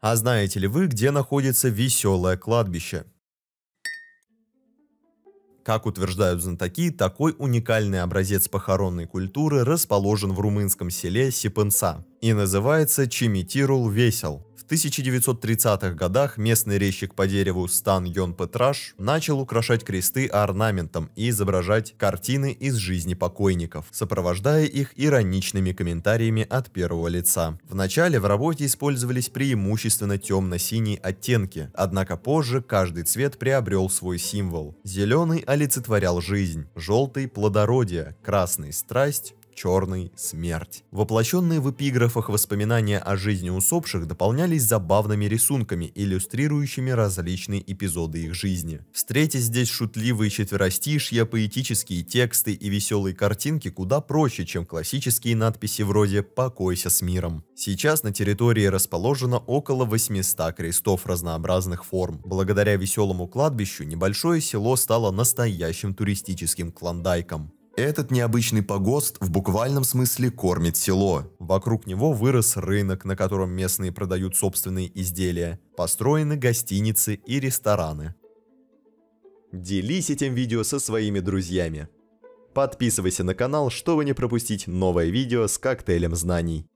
А знаете ли вы, где находится веселое кладбище? Как утверждают знатоки, такой уникальный образец похоронной культуры расположен в румынском селе Сипенца и называется Чимитирул Весел. В 1930-х годах местный резчик по дереву Стан Йон Петраш начал украшать кресты орнаментом и изображать картины из жизни покойников, сопровождая их ироничными комментариями от первого лица. Вначале в работе использовались преимущественно темно-синие оттенки, однако позже каждый цвет приобрел свой символ. Зеленый олицетворял жизнь, желтый – плодородие, красный – страсть, «Черный смерть». Воплощенные в эпиграфах воспоминания о жизни усопших дополнялись забавными рисунками, иллюстрирующими различные эпизоды их жизни. Встретить здесь шутливые четверостишья, поэтические тексты и веселые картинки куда проще, чем классические надписи вроде «Покойся с миром». Сейчас на территории расположено около 800 крестов разнообразных форм. Благодаря веселому кладбищу небольшое село стало настоящим туристическим клондайком. Этот необычный погост в буквальном смысле кормит село. Вокруг него вырос рынок, на котором местные продают собственные изделия. Построены гостиницы и рестораны. Делись этим видео со своими друзьями. Подписывайся на канал, чтобы не пропустить новое видео с коктейлем знаний.